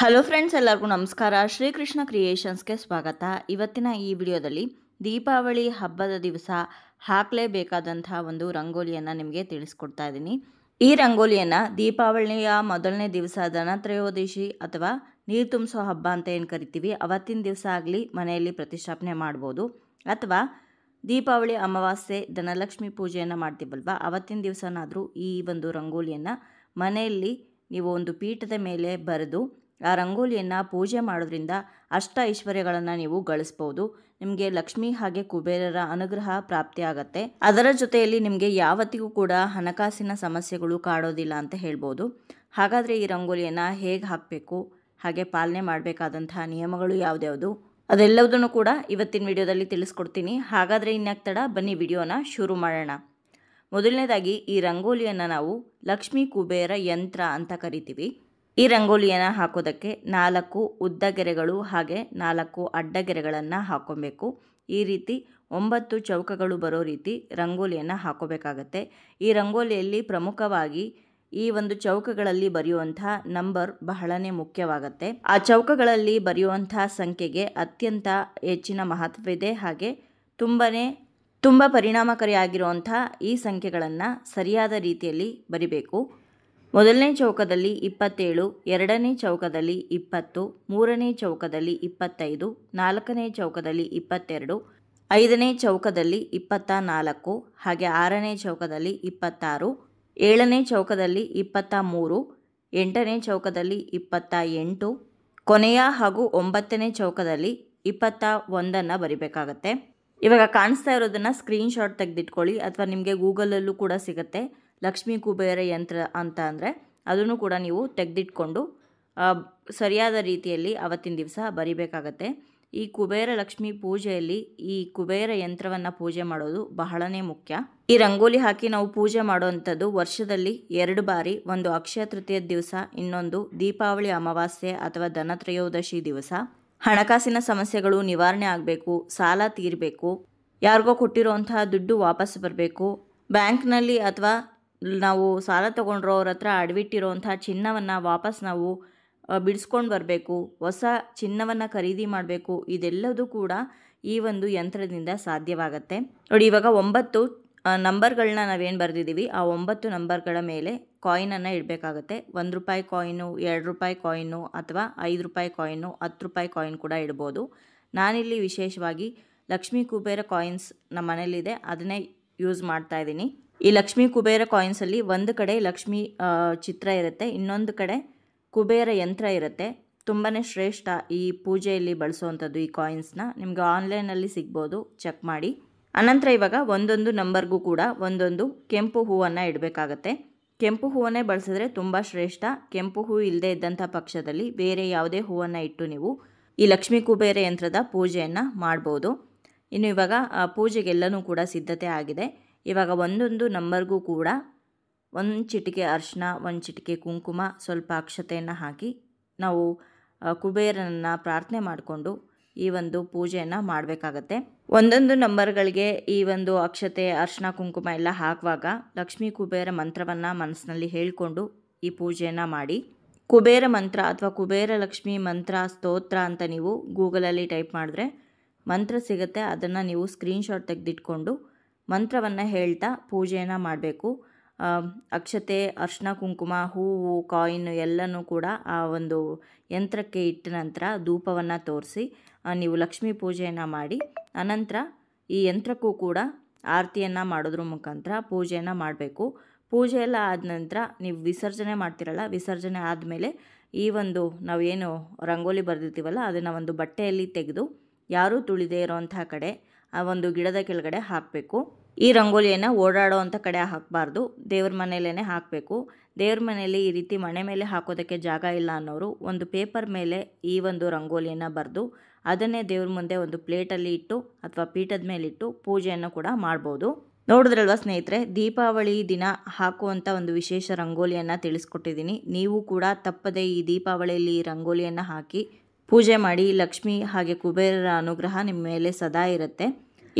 hello friends ಎಲ್ಲರಿಗೂ ನಮಸ್ಕಾರ ಶ್ರೀಕೃಷ್ಣ ಕ್ರಿಯೇಷನ್ಸ್ಗೆ ಸ್ವಾಗತ ಇವತ್ತಿನ ಈ ವಿಡಿಯೋದಲ್ಲಿ ದೀಪಾವಳಿ ಹಬ್ಬದ ದಿವಸ ಹಾಕಲೇಬೇಕಾದಂತಹ ಒಂದು ರಂಗೋಲಿಯನ್ನು ನಿಮಗೆ ತಿಳಿಸ್ಕೊಡ್ತಾ ಇದ್ದೀನಿ ಈ ರಂಗೋಲಿಯನ್ನು ದೀಪಾವಳಿಯ ಮೊದಲನೇ ದಿವಸ ಧನತ್ರಯೋದಶಿ ಅಥವಾ ನೀರು ತುಂಬಿಸೋ ಹಬ್ಬ ಅಂತ ಏನು ಕರಿತೀವಿ ಅವತ್ತಿನ ದಿವಸ ಆಗಲಿ ಮನೆಯಲ್ಲಿ ಪ್ರತಿಷ್ಠಾಪನೆ ಮಾಡ್ಬೋದು ಅಥವಾ ದೀಪಾವಳಿ ಅಮಾವಾಸ್ಯೆ ಧನಲಕ್ಷ್ಮಿ ಪೂಜೆಯನ್ನು ಮಾಡ್ತೀವಲ್ವ ಅವತ್ತಿನ ದಿವಸನಾದರೂ ಈ ಒಂದು ರಂಗೋಲಿಯನ್ನು ಮನೆಯಲ್ಲಿ ನೀವು ಒಂದು ಪೀಠದ ಮೇಲೆ ಬರೆದು ಆ ರಂಗೋಲಿಯನ್ನು ಪೂಜೆ ಮಾಡೋದ್ರಿಂದ ಅಷ್ಟ ಐಶ್ವರ್ಯಗಳನ್ನು ನೀವು ಗಳಿಸ್ಬೋದು ನಿಮಗೆ ಲಕ್ಷ್ಮಿ ಹಾಗೆ ಕುಬೇರರ ಅನುಗ್ರಹ ಪ್ರಾಪ್ತಿ ಪ್ರಾಪ್ತಿಯಾಗತ್ತೆ ಅದರ ಜೊತೆಯಲ್ಲಿ ನಿಮಗೆ ಯಾವತ್ತಿಗೂ ಕೂಡ ಹಣಕಾಸಿನ ಸಮಸ್ಯೆಗಳು ಕಾಡೋದಿಲ್ಲ ಅಂತ ಹೇಳ್ಬೋದು ಹಾಗಾದರೆ ಈ ರಂಗೋಲಿಯನ್ನು ಹೇಗೆ ಹಾಕಬೇಕು ಹಾಗೆ ಪಾಲನೆ ಮಾಡಬೇಕಾದಂತಹ ನಿಯಮಗಳು ಯಾವುದ್ಯಾವುದು ಅದೆಲ್ಲವುದನ್ನು ಕೂಡ ಇವತ್ತಿನ ವಿಡಿಯೋದಲ್ಲಿ ತಿಳಿಸ್ಕೊಡ್ತೀನಿ ಹಾಗಾದರೆ ತಡ ಬನ್ನಿ ವಿಡಿಯೋನ ಶುರು ಮಾಡೋಣ ಮೊದಲನೇದಾಗಿ ಈ ರಂಗೋಲಿಯನ್ನು ನಾವು ಲಕ್ಷ್ಮೀ ಕುಬೇರ ಯಂತ್ರ ಅಂತ ಕರಿತೀವಿ ಈ ರಂಗೋಲಿಯನ್ನು ಹಾಕೋದಕ್ಕೆ ನಾಲ್ಕು ಉದ್ದ ಗೆರೆಗಳು ಹಾಗೆ ನಾಲ್ಕು ಅಡ್ಡಗೆರೆಗಳನ್ನು ಹಾಕೊಬೇಕು ಈ ರೀತಿ ಒಂಬತ್ತು ಚೌಕಗಳು ಬರೋ ರೀತಿ ರಂಗೋಲಿಯನ್ನು ಹಾಕೋಬೇಕಾಗತ್ತೆ ಈ ರಂಗೋಲಿಯಲ್ಲಿ ಪ್ರಮುಖವಾಗಿ ಈ ಒಂದು ಚೌಕಗಳಲ್ಲಿ ಬರೆಯುವಂಥ ನಂಬರ್ ಬಹಳನೇ ಮುಖ್ಯವಾಗತ್ತೆ ಆ ಚೌಕಗಳಲ್ಲಿ ಬರೆಯುವಂಥ ಸಂಖ್ಯೆಗೆ ಅತ್ಯಂತ ಹೆಚ್ಚಿನ ಮಹತ್ವವಿದೆ ಹಾಗೆ ತುಂಬಾ ತುಂಬ ಪರಿಣಾಮಕಾರಿಯಾಗಿರುವಂಥ ಈ ಸಂಖ್ಯೆಗಳನ್ನು ಸರಿಯಾದ ರೀತಿಯಲ್ಲಿ ಬರಿಬೇಕು ಮೊದಲನೇ ಚೌಕದಲ್ಲಿ ಇಪ್ಪತ್ತೇಳು ಎರಡನೇ ಚೌಕದಲ್ಲಿ ಇಪ್ಪತ್ತು ಮೂರನೇ ಚೌಕದಲ್ಲಿ ಇಪ್ಪತ್ತೈದು ನಾಲ್ಕನೇ ಚೌಕದಲ್ಲಿ ಇಪ್ಪತ್ತೆರಡು ಐದನೇ ಚೌಕದಲ್ಲಿ ಇಪ್ಪತ್ತ ನಾಲ್ಕು ಹಾಗೆ ಆರನೇ ಚೌಕದಲ್ಲಿ ಇಪ್ಪತ್ತಾರು ಏಳನೇ ಚೌಕದಲ್ಲಿ ಇಪ್ಪತ್ತ ಮೂರು ಎಂಟನೇ ಚೌಕದಲ್ಲಿ ಇಪ್ಪತ್ತ ಎಂಟು ಕೊನೆಯ ಹಾಗೂ ಒಂಬತ್ತನೇ ಚೌಕದಲ್ಲಿ ಇಪ್ಪತ್ತ ಒಂದನ್ನು ಬರಿಬೇಕಾಗತ್ತೆ ಇವಾಗ ಕಾಣಿಸ್ತಾ ಇರೋದನ್ನು ಸ್ಕ್ರೀನ್ಶಾಟ್ ತೆಗೆದಿಟ್ಕೊಳ್ಳಿ ಅಥವಾ ನಿಮಗೆ ಗೂಗಲಲ್ಲೂ ಕೂಡ ಸಿಗುತ್ತೆ ಲಕ್ಷ್ಮೀ ಕುಬೇರ ಯಂತ್ರ ಅಂತ ಅಂದರೆ ಅದನ್ನು ಕೂಡ ನೀವು ತೆಗೆದಿಟ್ಕೊಂಡು ಸರಿಯಾದ ರೀತಿಯಲ್ಲಿ ಅವತ್ತಿನ ದಿವಸ ಬರಿಬೇಕಾಗತ್ತೆ ಈ ಕುಬೇರ ಲಕ್ಷ್ಮಿ ಪೂಜೆಯಲ್ಲಿ ಈ ಕುಬೇರ ಯಂತ್ರವನ್ನು ಪೂಜೆ ಮಾಡೋದು ಬಹಳನೇ ಮುಖ್ಯ ಈ ರಂಗೋಲಿ ಹಾಕಿ ನಾವು ಪೂಜೆ ಮಾಡುವಂಥದ್ದು ವರ್ಷದಲ್ಲಿ ಎರಡು ಬಾರಿ ಒಂದು ಅಕ್ಷಯ ತೃತೀಯ ದಿವಸ ಇನ್ನೊಂದು ದೀಪಾವಳಿ ಅಮಾವಾಸ್ಯೆ ಅಥವಾ ಧನತ್ರಯೋದಶಿ ದಿವಸ ಹಣಕಾಸಿನ ಸಮಸ್ಯೆಗಳು ನಿವಾರಣೆ ಆಗಬೇಕು ಸಾಲ ತೀರಬೇಕು ಯಾರಿಗೋ ಕೊಟ್ಟಿರುವಂತಹ ದುಡ್ಡು ವಾಪಸ್ ಬರಬೇಕು ಬ್ಯಾಂಕ್ನಲ್ಲಿ ಅಥವಾ ನಾವು ಸಾಲ ತೊಗೊಂಡ್ರೋ ಅವ್ರ ಹತ್ರ ಅಡವಿಟ್ಟಿರೋಂಥ ಚಿನ್ನವನ್ನು ವಾಪಸ್ ನಾವು ಬಿಡಿಸ್ಕೊಂಡು ಬರಬೇಕು ಹೊಸ ಚಿನ್ನವನ್ನು ಖರೀದಿ ಮಾಡಬೇಕು ಇದೆಲ್ಲದೂ ಕೂಡ ಈ ಒಂದು ಯಂತ್ರದಿಂದ ಸಾಧ್ಯವಾಗತ್ತೆ ನೋಡಿ ಇವಾಗ ಒಂಬತ್ತು ನಂಬರ್ಗಳನ್ನ ನಾವೇನು ಬರೆದಿದ್ದೀವಿ ಆ ಒಂಬತ್ತು ನಂಬರ್ಗಳ ಮೇಲೆ ಕಾಯಿನನ್ನು ಇಡಬೇಕಾಗುತ್ತೆ ಒಂದು ರೂಪಾಯಿ ಕಾಯಿನು ಎರಡು ರೂಪಾಯಿ ಕಾಯಿನು ಅಥವಾ ಐದು ರೂಪಾಯಿ ಕಾಯಿನು ಹತ್ತು ರೂಪಾಯಿ ಕಾಯಿನ್ ಕೂಡ ಇಡ್ಬೋದು ನಾನಿಲ್ಲಿ ವಿಶೇಷವಾಗಿ ಲಕ್ಷ್ಮೀ ಕುಬೇರ ಕಾಯಿನ್ಸ್ ನಮ್ಮ ಮನೇಲಿದೆ ಅದನ್ನೇ ಯೂಸ್ ಮಾಡ್ತಾ ಈ ಲಕ್ಷ್ಮಿ ಕುಬೇರ ಕಾಯಿನ್ಸಲ್ಲಿ ಒಂದು ಕಡೆ ಲಕ್ಷ್ಮಿ ಚಿತ್ರ ಇರುತ್ತೆ ಇನ್ನೊಂದು ಕಡೆ ಕುಬೇರ ಯಂತ್ರ ಇರುತ್ತೆ ತುಂಬಾ ಶ್ರೇಷ್ಠ ಈ ಪೂಜೆಯಲ್ಲಿ ಬಳಸುವಂಥದ್ದು ಈ ಕಾಯಿನ್ಸ್ನ ನಿಮಗೆ ಆನ್ಲೈನಲ್ಲಿ ಸಿಗ್ಬೋದು ಚೆಕ್ ಮಾಡಿ ಅನಂತರ ಇವಾಗ ಒಂದೊಂದು ನಂಬರ್ಗೂ ಕೂಡ ಒಂದೊಂದು ಕೆಂಪು ಹೂವನ್ನು ಇಡಬೇಕಾಗತ್ತೆ ಕೆಂಪು ಹೂವನ್ನೇ ಬಳಸಿದ್ರೆ ತುಂಬ ಶ್ರೇಷ್ಠ ಕೆಂಪು ಹೂ ಇಲ್ಲದೇ ಇದ್ದಂಥ ಪಕ್ಷದಲ್ಲಿ ಬೇರೆ ಯಾವುದೇ ಹೂವನ್ನು ಇಟ್ಟು ನೀವು ಈ ಲಕ್ಷ್ಮೀ ಕುಬೇರ ಯಂತ್ರದ ಪೂಜೆಯನ್ನು ಮಾಡ್ಬೋದು ಇನ್ನು ಇವಾಗ ಪೂಜೆಗೆಲ್ಲನೂ ಕೂಡ ಸಿದ್ಧತೆ ಆಗಿದೆ ಇವಾಗ ಒಂದೊಂದು ನಂಬರ್ಗೂ ಕೂಡ ಒಂದು ಚಿಟಿಕೆ ಅರ್ಶನ ಒಂದು ಚಿಟಿಕೆ ಕುಂಕುಮ ಸ್ವಲ್ಪ ಅಕ್ಷತೆಯನ್ನು ಹಾಕಿ ನಾವು ಕುಬೇರನನ್ನು ಪ್ರಾರ್ಥನೆ ಮಾಡಿಕೊಂಡು ಈ ಒಂದು ಪೂಜೆಯನ್ನು ಮಾಡಬೇಕಾಗತ್ತೆ ಒಂದೊಂದು ನಂಬರ್ಗಳಿಗೆ ಈ ಒಂದು ಅಕ್ಷತೆ ಅರ್ಶನ ಕುಂಕುಮ ಎಲ್ಲ ಹಾಕುವಾಗ ಲಕ್ಷ್ಮೀ ಕುಬೇರ ಮಂತ್ರವನ್ನು ಮನಸ್ಸಿನಲ್ಲಿ ಹೇಳಿಕೊಂಡು ಈ ಪೂಜೆಯನ್ನು ಮಾಡಿ ಕುಬೇರ ಮಂತ್ರ ಅಥವಾ ಕುಬೇರ ಲಕ್ಷ್ಮಿ ಮಂತ್ರ ಸ್ತೋತ್ರ ಅಂತ ನೀವು ಗೂಗಲಲ್ಲಿ ಟೈಪ್ ಮಾಡಿದ್ರೆ ಮಂತ್ರ ಸಿಗುತ್ತೆ ಅದನ್ನು ನೀವು ಸ್ಕ್ರೀನ್ಶಾಟ್ ತೆಗೆದಿಟ್ಕೊಂಡು ಮಂತ್ರವನ್ನು ಹೇಳ್ತಾ ಪೂಜೆಯನ್ನು ಮಾಡಬೇಕು ಅಕ್ಷತೆ ಅರ್ಶಿನ ಕುಂಕುಮ ಹೂವು ಕಾಯಿನ್ ಎಲ್ಲನೂ ಕೂಡ ಆ ಒಂದು ಯಂತ್ರಕ್ಕೆ ಇಟ್ಟ ನಂತರ ಧೂಪವನ್ನು ತೋರಿಸಿ ನೀವು ಲಕ್ಷ್ಮೀ ಪೂಜೆಯನ್ನು ಮಾಡಿ ಅನಂತರ ಈ ಯಂತ್ರಕ್ಕೂ ಕೂಡ ಆರತಿಯನ್ನು ಮಾಡೋದ್ರ ಮುಖಾಂತರ ಪೂಜೆಯನ್ನು ಮಾಡಬೇಕು ಪೂಜೆ ಆದ ನಂತರ ನೀವು ವಿಸರ್ಜನೆ ಮಾಡ್ತಿರಲ್ಲ ವಿಸರ್ಜನೆ ಆದಮೇಲೆ ಈ ಒಂದು ನಾವೇನು ರಂಗೋಲಿ ಬರೆದಿರ್ತೀವಲ್ಲ ಅದನ್ನು ಒಂದು ಬಟ್ಟೆಯಲ್ಲಿ ತೆಗೆದು ಯಾರೂ ತುಳಿದೇ ಇರೋವಂಥ ಕಡೆ ಆ ಒಂದು ಗಿಡದ ಕೆಳಗಡೆ ಹಾಕಬೇಕು ಈ ರಂಗೋಲಿಯನ್ನು ಓಡಾಡೋ ಅಂಥ ಕಡೆ ಹಾಕಬಾರ್ದು ದೇವ್ರ ಮನೆಯಲ್ಲೇ ಹಾಕಬೇಕು ದೇವ್ರ ಮನೆಯಲ್ಲಿ ಈ ರೀತಿ ಮನೆ ಮೇಲೆ ಹಾಕೋದಕ್ಕೆ ಜಾಗ ಇಲ್ಲ ಅನ್ನೋರು ಒಂದು ಪೇಪರ್ ಮೇಲೆ ಈ ಒಂದು ರಂಗೋಲಿಯನ್ನು ಬರೆದು ಅದನ್ನೇ ದೇವ್ರ ಮುಂದೆ ಒಂದು ಪ್ಲೇಟಲ್ಲಿ ಇಟ್ಟು ಅಥವಾ ಪೀಠದ ಮೇಲಿಟ್ಟು ಪೂಜೆಯನ್ನು ಕೂಡ ಮಾಡ್ಬೋದು ನೋಡಿದ್ರಲ್ವ ಸ್ನೇಹಿತರೆ ದೀಪಾವಳಿ ದಿನ ಹಾಕುವಂಥ ಒಂದು ವಿಶೇಷ ರಂಗೋಲಿಯನ್ನು ತಿಳಿಸ್ಕೊಟ್ಟಿದ್ದೀನಿ ನೀವು ಕೂಡ ತಪ್ಪದೇ ಈ ದೀಪಾವಳಿಯಲ್ಲಿ ರಂಗೋಲಿಯನ್ನು ಹಾಕಿ ಪೂಜೆ ಮಾಡಿ ಲಕ್ಷ್ಮಿ ಹಾಗೆ ಕುಬೇರರ ಅನುಗ್ರಹ ನಿಮ್ಮ ಮೇಲೆ ಸದಾ ಇರುತ್ತೆ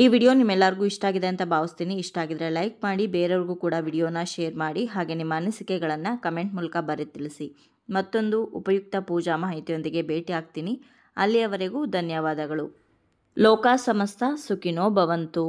ಈ ವಿಡಿಯೋ ನಿಮ್ಮೆಲ್ಲರಿಗೂ ಇಷ್ಟ ಆಗಿದೆ ಅಂತ ಭಾವಿಸ್ತೀನಿ ಇಷ್ಟ ಆಗಿದ್ರೆ ಲೈಕ್ ಮಾಡಿ ಬೇರೆಯವ್ರಿಗೂ ಕೂಡ ವಿಡಿಯೋನ ಶೇರ್ ಮಾಡಿ ಹಾಗೆ ನಿಮ್ಮ ಅನಿಸಿಕೆಗಳನ್ನು ಕಮೆಂಟ್ ಮೂಲಕ ಬರೆ ತಿಳಿಸಿ ಮತ್ತೊಂದು ಉಪಯುಕ್ತ ಪೂಜಾ ಮಾಹಿತಿಯೊಂದಿಗೆ ಭೇಟಿ ಆಗ್ತೀನಿ ಅಲ್ಲಿಯವರೆಗೂ ಧನ್ಯವಾದಗಳು ಲೋಕ ಸಮಸ್ತ ಸುಖಿನೋ ಭವಂತು